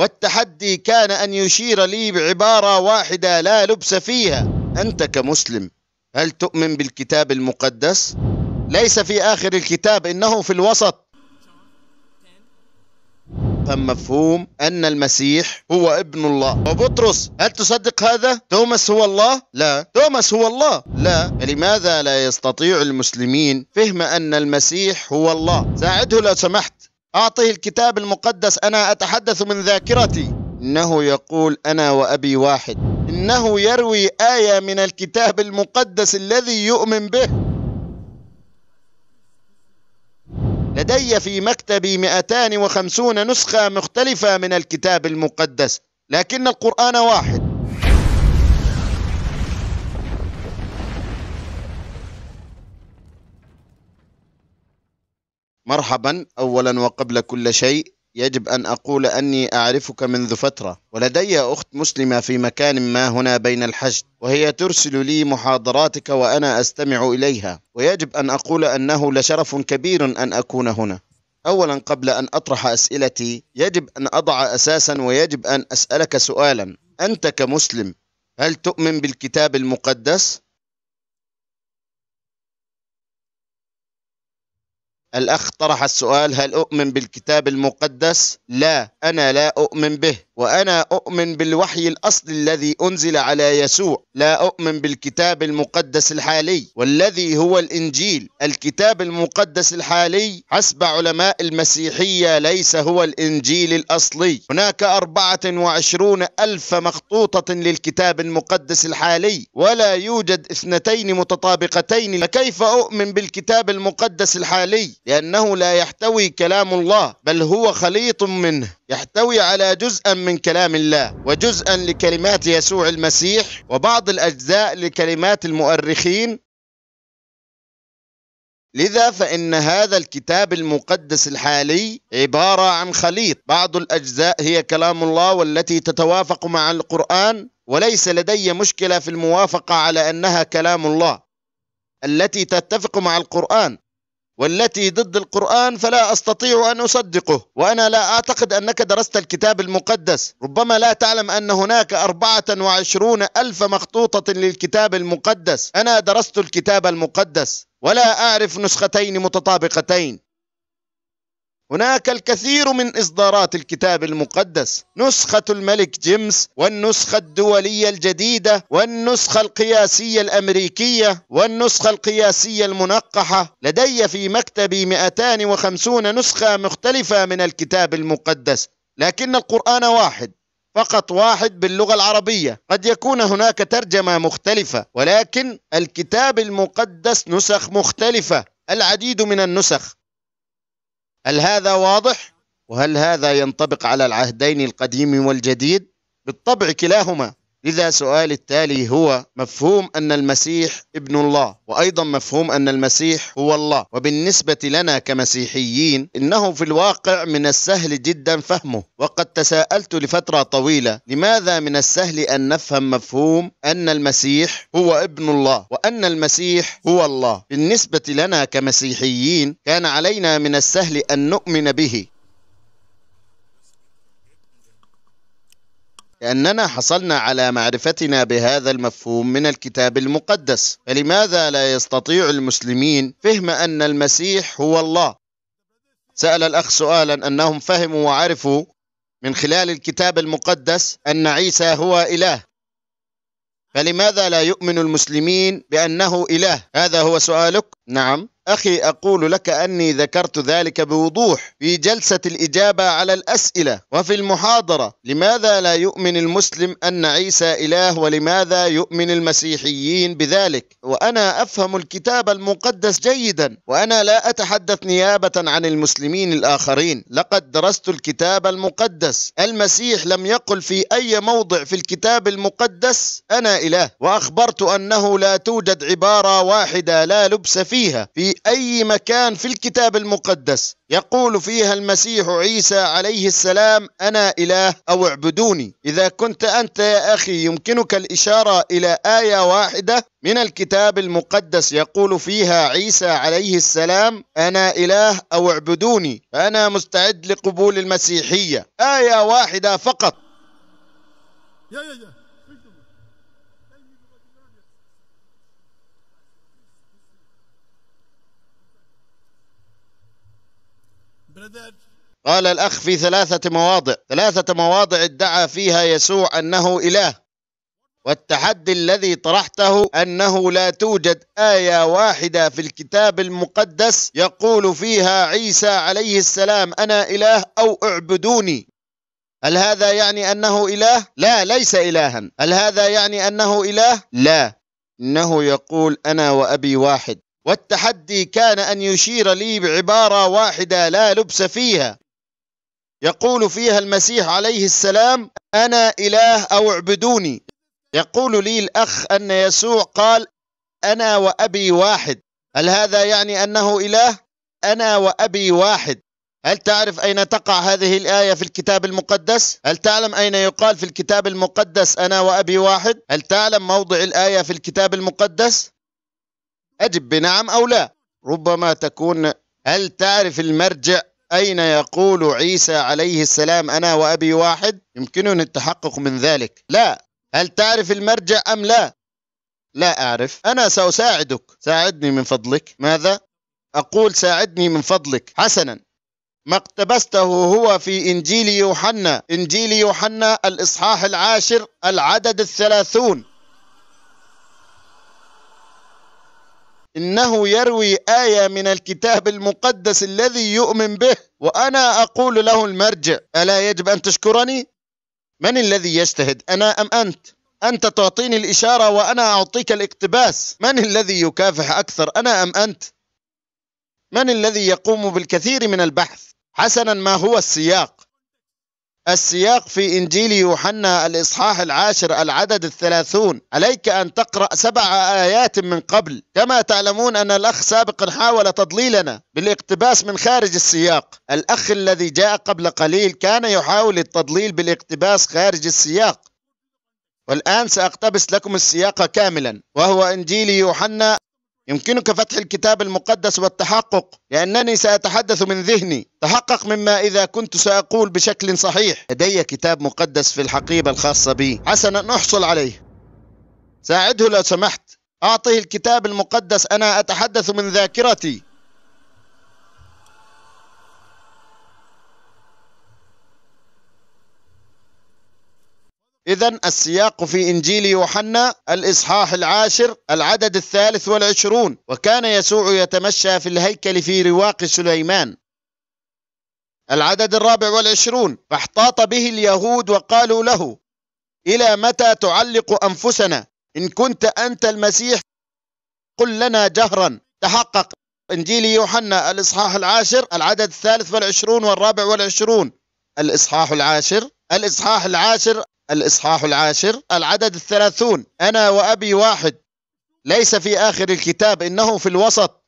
والتحدي كان أن يشير لي بعبارة واحدة لا لبس فيها أنت كمسلم هل تؤمن بالكتاب المقدس؟ ليس في آخر الكتاب إنه في الوسط فمفهوم أن المسيح هو ابن الله وبطرس هل تصدق هذا؟ توماس هو الله؟ لا توماس هو الله لا لماذا لا يستطيع المسلمين فهم أن المسيح هو الله؟ ساعده لو سمحت أعطه الكتاب المقدس أنا أتحدث من ذاكرتي إنه يقول أنا وأبي واحد إنه يروي آية من الكتاب المقدس الذي يؤمن به لدي في مكتبي 250 نسخة مختلفة من الكتاب المقدس لكن القرآن واحد مرحبا أولا وقبل كل شيء يجب أن أقول أني أعرفك منذ فترة ولدي أخت مسلمة في مكان ما هنا بين الحشد وهي ترسل لي محاضراتك وأنا أستمع إليها ويجب أن أقول أنه لشرف كبير أن أكون هنا أولا قبل أن أطرح أسئلتي يجب أن أضع أساسا ويجب أن أسألك سؤالا أنت كمسلم هل تؤمن بالكتاب المقدس؟ الأخ طرح السؤال هل أؤمن بالكتاب المقدس؟ لا أنا لا أؤمن به وأنا أؤمن بالوحي الأصلي الذي أنزل على يسوع لا أؤمن بالكتاب المقدس الحالي والذي هو الإنجيل الكتاب المقدس الحالي حسب علماء المسيحية ليس هو الإنجيل الأصلي هناك أربعة وعشرون ألف مخطوطة للكتاب المقدس الحالي ولا يوجد اثنتين متطابقتين فكيف أؤمن بالكتاب المقدس الحالي لأنه لا يحتوي كلام الله بل هو خليط منه يحتوي على جزءا من كلام الله وجزءا لكلمات يسوع المسيح وبعض الأجزاء لكلمات المؤرخين لذا فإن هذا الكتاب المقدس الحالي عبارة عن خليط بعض الأجزاء هي كلام الله والتي تتوافق مع القرآن وليس لدي مشكلة في الموافقة على أنها كلام الله التي تتفق مع القرآن والتي ضد القرآن فلا أستطيع أن أصدقه وأنا لا أعتقد أنك درست الكتاب المقدس ربما لا تعلم أن هناك أربعة وعشرون ألف مخطوطة للكتاب المقدس أنا درست الكتاب المقدس ولا أعرف نسختين متطابقتين هناك الكثير من إصدارات الكتاب المقدس نسخة الملك جيمس والنسخة الدولية الجديدة والنسخة القياسية الأمريكية والنسخة القياسية المنقحة لدي في مكتبي 250 نسخة مختلفة من الكتاب المقدس لكن القرآن واحد فقط واحد باللغة العربية قد يكون هناك ترجمة مختلفة ولكن الكتاب المقدس نسخ مختلفة العديد من النسخ هل هذا واضح وهل هذا ينطبق على العهدين القديم والجديد بالطبع كلاهما لذا سؤالي التالي هو مفهوم أن المسيح ابن الله وأيضا مفهوم أن المسيح هو الله وبالنسبة لنا كمسيحيين إنه في الواقع من السهل جدا فهمه وقد تساءلت لفترة طويلة لماذا من السهل أن نفهم مفهوم أن المسيح هو ابن الله وأن المسيح هو الله بالنسبة لنا كمسيحيين كان علينا من السهل أن نؤمن به لأننا حصلنا على معرفتنا بهذا المفهوم من الكتاب المقدس فلماذا لا يستطيع المسلمين فهم أن المسيح هو الله سأل الأخ سؤالا أنهم فهموا وعرفوا من خلال الكتاب المقدس أن عيسى هو إله فلماذا لا يؤمن المسلمين بأنه إله هذا هو سؤالك نعم أخي أقول لك أني ذكرت ذلك بوضوح في جلسة الإجابة على الأسئلة وفي المحاضرة لماذا لا يؤمن المسلم أن عيسى إله ولماذا يؤمن المسيحيين بذلك وأنا أفهم الكتاب المقدس جيدا وأنا لا أتحدث نيابة عن المسلمين الآخرين لقد درست الكتاب المقدس المسيح لم يقل في أي موضع في الكتاب المقدس أنا إله وأخبرت أنه لا توجد عبارة واحدة لا لبس فيه فيها في أي مكان في الكتاب المقدس يقول فيها المسيح عيسى عليه السلام أنا إله أو اعبدوني إذا كنت أنت يا أخي يمكنك الإشارة إلى آية واحدة من الكتاب المقدس يقول فيها عيسى عليه السلام أنا إله أو اعبدوني فأنا مستعد لقبول المسيحية آية واحدة فقط yeah, yeah, yeah. قال الأخ في ثلاثة مواضع ثلاثة مواضع ادعى فيها يسوع أنه إله والتحدي الذي طرحته أنه لا توجد آية واحدة في الكتاب المقدس يقول فيها عيسى عليه السلام أنا إله أو اعبدوني هل هذا يعني أنه إله؟ لا ليس إلها هل هذا يعني أنه إله؟ لا إنه يقول أنا وأبي واحد والتحدي كان أن يشير لي بعبارة واحدة لا لبس فيها يقول فيها المسيح عليه السلام أنا إله أو اعبدوني يقول لي الأخ أن يسوع قال أنا وأبي واحد هل هذا يعني أنه إله؟ أنا وأبي واحد هل تعرف أين تقع هذه الآية في الكتاب المقدس؟ هل تعلم أين يقال في الكتاب المقدس أنا وأبي واحد؟ هل تعلم موضع الآية في الكتاب المقدس؟ أجب بنعم أو لا ربما تكون هل تعرف المرجع أين يقول عيسى عليه السلام أنا وأبي واحد يمكنني التحقق من ذلك لا هل تعرف المرجع أم لا لا أعرف أنا سأساعدك ساعدني من فضلك ماذا أقول ساعدني من فضلك حسنا ما اقتبسته هو في إنجيل يوحنا إنجيل يوحنا الإصحاح العاشر العدد الثلاثون إنه يروي آية من الكتاب المقدس الذي يؤمن به وأنا أقول له المرجع ألا يجب أن تشكرني؟ من الذي يجتهد أنا أم أنت؟ أنت تعطيني الإشارة وأنا أعطيك الاقتباس من الذي يكافح أكثر أنا أم أنت؟ من الذي يقوم بالكثير من البحث؟ حسنا ما هو السياق؟ السياق في إنجيل يوحنا الإصحاح العاشر العدد الثلاثون عليك أن تقرأ سبع آيات من قبل كما تعلمون أن الأخ سابقا حاول تضليلنا بالاقتباس من خارج السياق الأخ الذي جاء قبل قليل كان يحاول التضليل بالاقتباس خارج السياق والآن سأقتبس لكم السياق كاملا وهو إنجيل يوحنا يمكنك فتح الكتاب المقدس والتحقق لأنني سأتحدث من ذهني تحقق مما إذا كنت سأقول بشكل صحيح لدي كتاب مقدس في الحقيبة الخاصة بي حسنا أحصل عليه ساعده لو سمحت أعطه الكتاب المقدس أنا أتحدث من ذاكرتي إذا السياق في إنجيل يوحنا الإصحاح العاشر العدد الثالث والعشرون وكان يسوع يتمشى في الهيكل في رواق سليمان العدد الرابع والعشرون فاحتاط به اليهود وقالوا له إلى متى تعلق أنفسنا إن كنت أنت المسيح قل لنا جهرا تحقق إنجيل يوحنا الإصحاح العاشر العدد الثالث والعشرون والرابع والعشرون الإصحاح العاشر الإصحاح العاشر الإصحاح العاشر العدد الثلاثون أنا وأبي واحد ليس في آخر الكتاب إنه في الوسط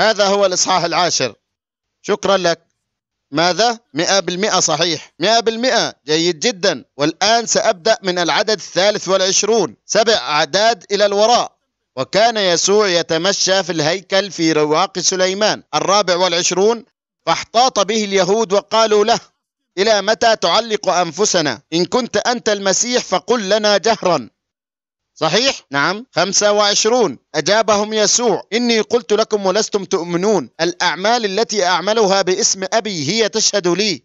هذا هو الإصحاح العاشر شكرا لك ماذا؟ 100% صحيح 100% جيد جدا والآن سأبدأ من العدد الثالث والعشرون سبع أعداد إلى الوراء وكان يسوع يتمشى في الهيكل في رواق سليمان الرابع والعشرون فاحتاط به اليهود وقالوا له إلى متى تعلق أنفسنا إن كنت أنت المسيح فقل لنا جهرا صحيح؟ نعم 25 أجابهم يسوع إني قلت لكم ولستم تؤمنون الأعمال التي أعملها باسم أبي هي تشهد لي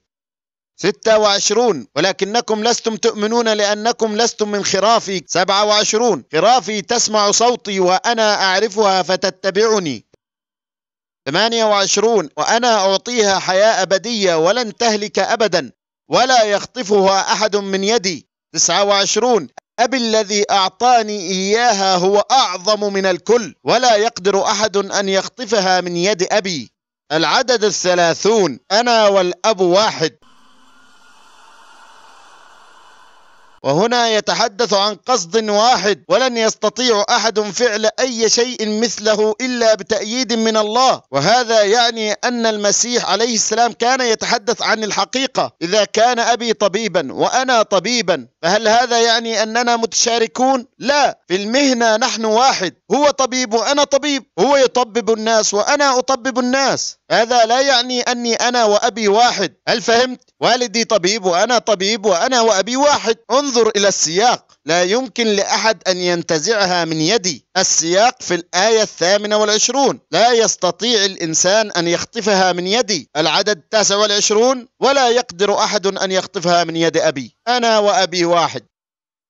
26 ولكنكم لستم تؤمنون لأنكم لستم من خرافي 27 خرافي تسمع صوتي وأنا أعرفها فتتبعني 28 وأنا أعطيها حياة أبدية ولن تهلك أبدا ولا يخطفها أحد من يدي 29 أبي الذي أعطاني إياها هو أعظم من الكل ولا يقدر أحد أن يخطفها من يد أبي العدد الثلاثون أنا والأب واحد وهنا يتحدث عن قصد واحد ولن يستطيع أحد فعل أي شيء مثله إلا بتأييد من الله وهذا يعني أن المسيح عليه السلام كان يتحدث عن الحقيقة إذا كان أبي طبيبا وأنا طبيبا فهل هذا يعني أننا متشاركون؟ لا في المهنة نحن واحد هو طبيب وأنا طبيب هو يطبب الناس وأنا أطبب الناس هذا لا يعني أني أنا وأبي واحد هل فهمت؟ والدي طبيب وأنا طبيب وأنا وأبي واحد انظر إلى السياق لا يمكن لأحد أن ينتزعها من يدي السياق في الآية الثامنة والعشرون لا يستطيع الإنسان أن يخطفها من يدي العدد التاسع والعشرون ولا يقدر أحد أن يخطفها من يد أبي أنا وأبي واحد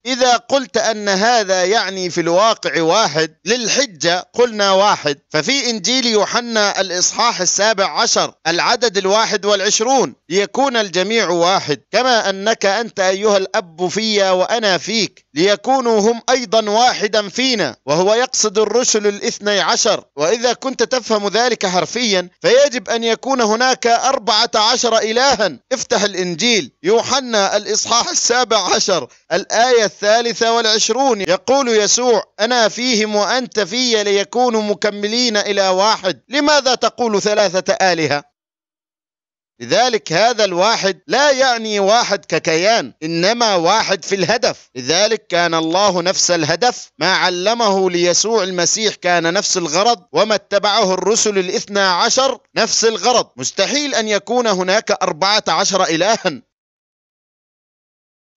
إذا قلت أن هذا يعني في الواقع واحد للحجة قلنا واحد ففي إنجيل يوحنا الإصحاح السابع عشر العدد الواحد والعشرون ليكون الجميع واحد كما أنك أنت أيها الأب في وأنا فيك ليكونوا هم أيضا واحدا فينا وهو يقصد الرسل الاثني عشر وإذا كنت تفهم ذلك حرفيا فيجب أن يكون هناك أربعة عشر إلها افتح الإنجيل يوحنا الإصحاح السابع عشر الآية الثالثة والعشرون يقول يسوع أنا فيهم وأنت في ليكونوا مكملين إلى واحد لماذا تقول ثلاثة آلهة؟ لذلك هذا الواحد لا يعني واحد ككيان إنما واحد في الهدف لذلك كان الله نفس الهدف ما علمه ليسوع المسيح كان نفس الغرض وما اتبعه الرسل الاثنى عشر نفس الغرض مستحيل أن يكون هناك أربعة عشر إلها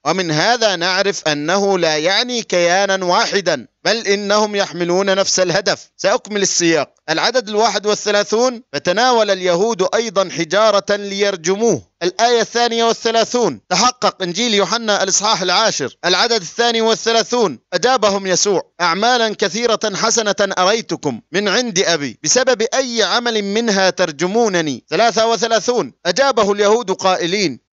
ومن هذا نعرف أنه لا يعني كيانا واحدا بل إنهم يحملون نفس الهدف سأكمل السياق العدد الواحد والثلاثون فتناول اليهود أيضا حجارة ليرجموه الآية الثانية والثلاثون تحقق إنجيل يوحنا الإصحاح العاشر العدد الثاني والثلاثون أجابهم يسوع أعمالا كثيرة حسنة أريتكم من عند أبي بسبب أي عمل منها ترجمونني ثلاثة وثلاثون أجابه اليهود قائلين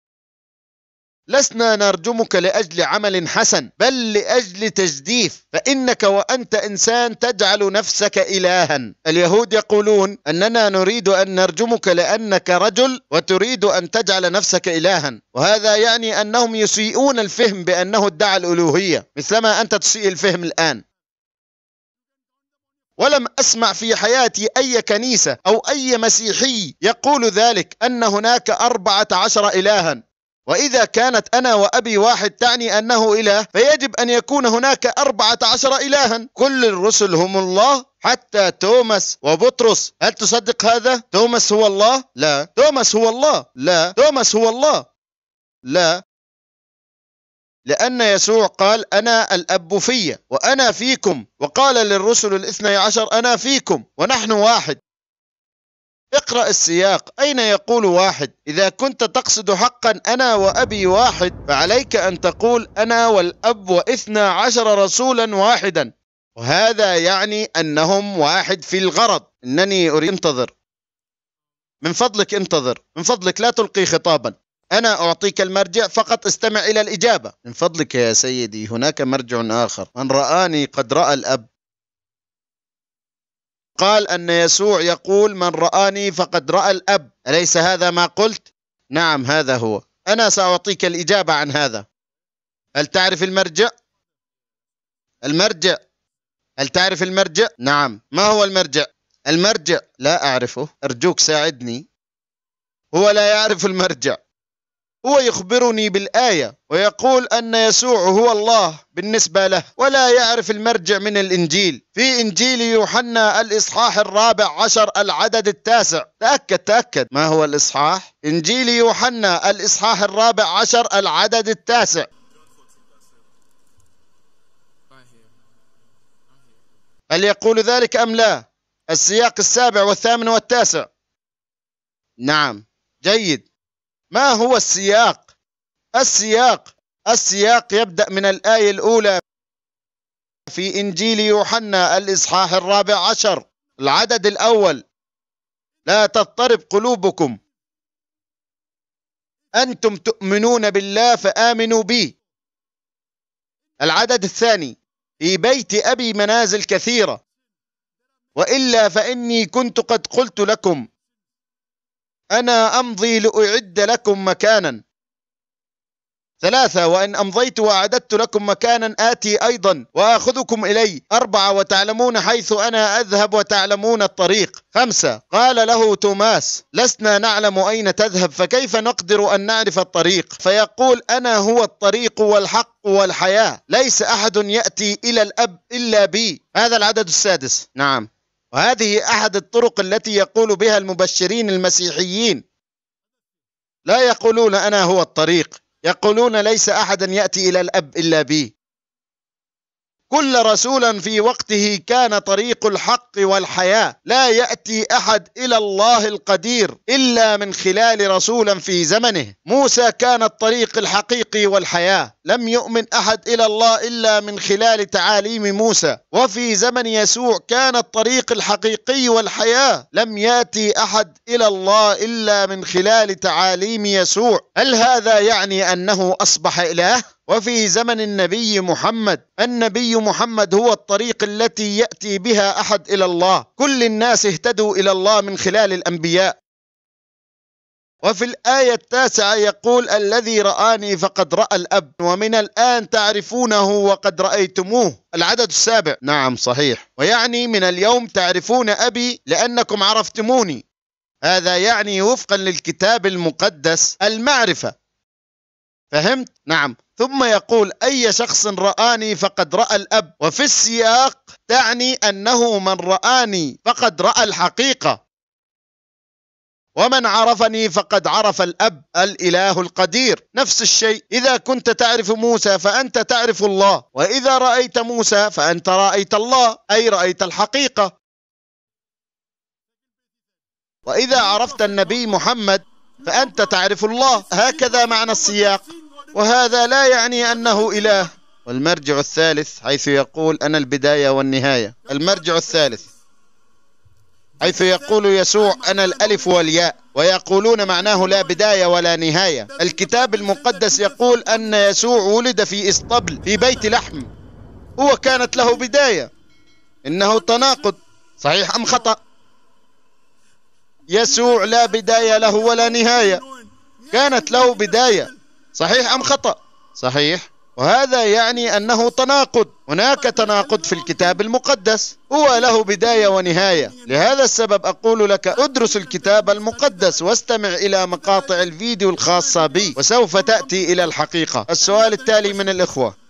لسنا نرجمك لاجل عمل حسن بل لاجل تجديف فانك وانت انسان تجعل نفسك الها اليهود يقولون اننا نريد ان نرجمك لانك رجل وتريد ان تجعل نفسك الها وهذا يعني انهم يسيئون الفهم بانه ادعى الالوهيه مثلما انت تسيء الفهم الان ولم أسمع في حياتي أي كنيسة أو أي مسيحي يقول ذلك أن هناك أربعة عشر إلها وإذا كانت أنا وأبي واحد تعني أنه إله فيجب أن يكون هناك أربعة عشر إلها كل الرسل هم الله حتى توماس وبطرس هل تصدق هذا؟ توماس هو الله؟ لا توماس هو الله؟ لا توماس هو الله؟ لا لأن يسوع قال أنا الأب في وأنا فيكم وقال للرسل الاثني عشر أنا فيكم ونحن واحد اقرأ السياق أين يقول واحد إذا كنت تقصد حقا أنا وأبي واحد فعليك أن تقول أنا والأب وإثنى عشر رسولا واحدا وهذا يعني أنهم واحد في الغرض أنني أريد انتظر من فضلك انتظر من فضلك لا تلقي خطابا أنا أعطيك المرجع فقط استمع إلى الإجابة من فضلك يا سيدي هناك مرجع آخر من رآني قد رأى الأب قال أن يسوع يقول من رآني فقد رأى الأب أليس هذا ما قلت؟ نعم هذا هو أنا سأعطيك الإجابة عن هذا هل تعرف المرجع؟ المرجع هل تعرف المرجع؟ نعم ما هو المرجع؟ المرجع لا أعرفه أرجوك ساعدني هو لا يعرف المرجع هو يخبرني بالآية ويقول أن يسوع هو الله بالنسبة له ولا يعرف المرجع من الإنجيل في إنجيل يوحنا الإصحاح الرابع عشر العدد التاسع تأكد تأكد ما هو الإصحاح؟ إنجيل يوحنا الإصحاح الرابع عشر العدد التاسع هل يقول ذلك أم لا؟ السياق السابع والثامن والتاسع نعم جيد ما هو السياق السياق السياق يبدأ من الآية الأولى في إنجيل يوحنا الإصحاح الرابع عشر العدد الأول لا تضطرب قلوبكم أنتم تؤمنون بالله فآمنوا بي العدد الثاني في بيت أبي منازل كثيرة وإلا فإني كنت قد قلت لكم أنا أمضي لأعد لكم مكانا ثلاثة وإن أمضيت وأعددت لكم مكانا آتي أيضا وآخذكم إلي أربعة وتعلمون حيث أنا أذهب وتعلمون الطريق خمسة قال له توماس لسنا نعلم أين تذهب فكيف نقدر أن نعرف الطريق فيقول أنا هو الطريق والحق والحياة ليس أحد يأتي إلى الأب إلا بي هذا العدد السادس نعم وهذه أحد الطرق التي يقول بها المبشرين المسيحيين لا يقولون أنا هو الطريق يقولون ليس أحدا يأتي إلى الأب إلا بي كل رسول في وقته كان طريق الحق والحياه لا ياتي احد الى الله القدير الا من خلال رسولا في زمنه موسى كان الطريق الحقيقي والحياه لم يؤمن احد الى الله الا من خلال تعاليم موسى وفي زمن يسوع كان الطريق الحقيقي والحياه لم ياتي احد الى الله الا من خلال تعاليم يسوع هل هذا يعني انه اصبح اله وفي زمن النبي محمد النبي محمد هو الطريق التي يأتي بها أحد إلى الله كل الناس اهتدوا إلى الله من خلال الأنبياء وفي الآية التاسعة يقول الذي رآني فقد رأى الأب ومن الآن تعرفونه وقد رأيتموه العدد السابع نعم صحيح ويعني من اليوم تعرفون أبي لأنكم عرفتموني هذا يعني وفقا للكتاب المقدس المعرفة فهمت؟ نعم ثم يقول أي شخص رآني فقد رأى الأب وفي السياق تعني أنه من رآني فقد رأى الحقيقة ومن عرفني فقد عرف الأب الإله القدير نفس الشيء إذا كنت تعرف موسى فأنت تعرف الله وإذا رأيت موسى فأنت رأيت الله أي رأيت الحقيقة وإذا عرفت النبي محمد فأنت تعرف الله هكذا معنى السياق وهذا لا يعني أنه إله والمرجع الثالث حيث يقول أنا البداية والنهاية المرجع الثالث حيث يقول يسوع أنا الألف والياء ويقولون معناه لا بداية ولا نهاية الكتاب المقدس يقول أن يسوع ولد في إسطبل في بيت لحم هو كانت له بداية إنه تناقض صحيح أم خطأ يسوع لا بداية له ولا نهاية كانت له بداية صحيح أم خطأ صحيح وهذا يعني أنه تناقض هناك تناقض في الكتاب المقدس هو له بداية ونهاية لهذا السبب أقول لك أدرس الكتاب المقدس واستمع إلى مقاطع الفيديو الخاصة بي وسوف تأتي إلى الحقيقة السؤال التالي من الإخوة